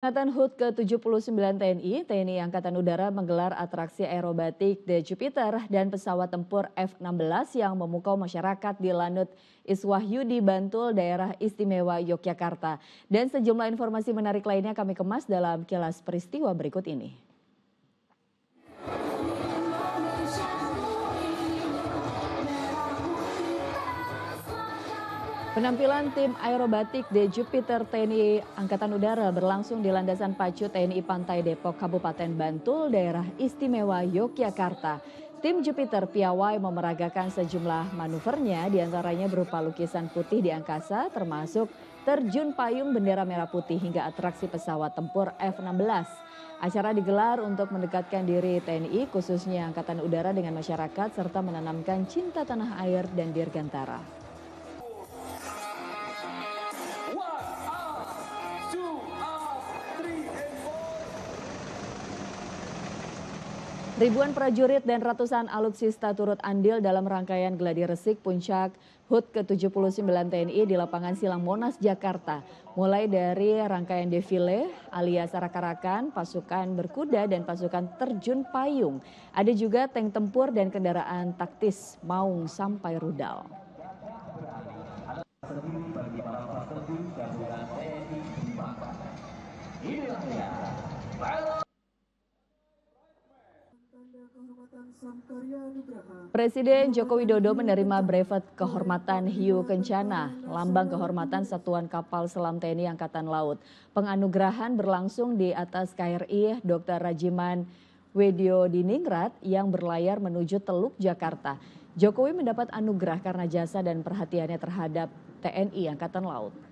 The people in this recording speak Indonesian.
Angkatan HUT ke-79 TNI, TNI Angkatan Udara menggelar atraksi aerobatik The Jupiter dan pesawat tempur F-16 yang memukau masyarakat di Lanut Iswahyudi Bantul, daerah istimewa Yogyakarta. Dan sejumlah informasi menarik lainnya kami kemas dalam kilas peristiwa berikut ini. Penampilan tim aerobatik The Jupiter TNI Angkatan Udara berlangsung di landasan pacu TNI Pantai Depok, Kabupaten Bantul, daerah istimewa Yogyakarta. Tim Jupiter piawai memeragakan sejumlah manuvernya, diantaranya berupa lukisan putih di angkasa, termasuk terjun payung bendera merah putih hingga atraksi pesawat tempur F-16. Acara digelar untuk mendekatkan diri TNI, khususnya Angkatan Udara dengan masyarakat, serta menanamkan cinta tanah air dan dirgantara. Ribuan prajurit dan ratusan alutsista turut andil dalam rangkaian geladi resik puncak HUT ke-79 TNI di lapangan Silang Monas, Jakarta. Mulai dari rangkaian defile alias arak-arakan, pasukan berkuda dan pasukan terjun payung. Ada juga tank tempur dan kendaraan taktis maung sampai rudal. Presiden Joko Widodo menerima brevet kehormatan Hiu Kencana, lambang kehormatan Satuan Kapal Selam TNI Angkatan Laut. Penganugerahan berlangsung di atas KRI Dr. Rajiman Wedio Diningrat yang berlayar menuju Teluk Jakarta. Jokowi mendapat anugerah karena jasa dan perhatiannya terhadap TNI Angkatan Laut.